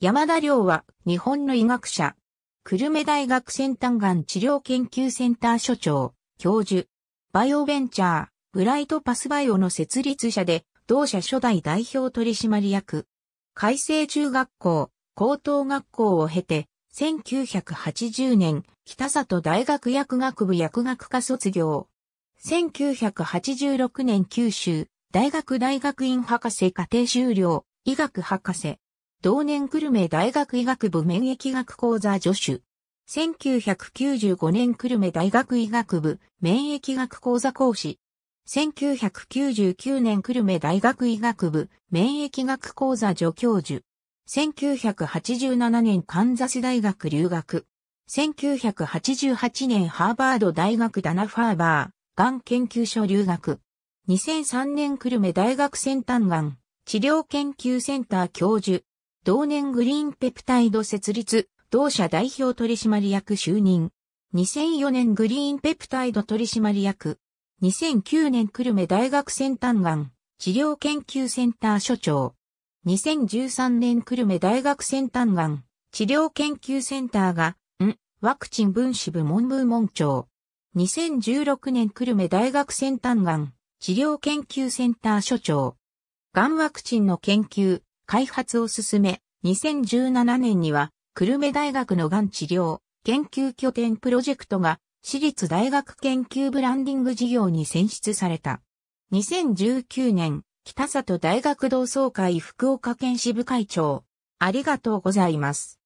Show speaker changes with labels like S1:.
S1: 山田亮は日本の医学者、久留米大学先端がん治療研究センター所長、教授、バイオベンチャー、ブライトパスバイオの設立者で、同社初代代表取締役、海星中学校、高等学校を経て、1980年、北里大学薬学部薬学科卒業。1986年九州大学大学院博士課程修了、医学博士。同年久留米大学医学部免疫学講座助手。1995年久留米大学医学部免疫学講座講師。1999年久留米大学医学部免疫学講座助教授。1987年カンザス大学留学。1988年ハーバード大学ダナファーバー、がん研究所留学。2003年久留米大学先端がん治療研究センター教授。同年グリーンペプタイド設立、同社代表取締役就任。2004年グリーンペプタイド取締役。2009年久留米大学先端がん治療研究センター所長。2013年久留米大学先端がん治療研究センターが、ん、ワクチン分子部門部門長。2016年久留米大学先端がん治療研究センター所長。がんワクチンの研究、開発を進め、2017年には、久留米大学のがん治療、研究拠点プロジェクトが、私立大学研究ブランディング事業に選出された。2019年、北里大学同窓会福岡県支部会長。ありがとうございます。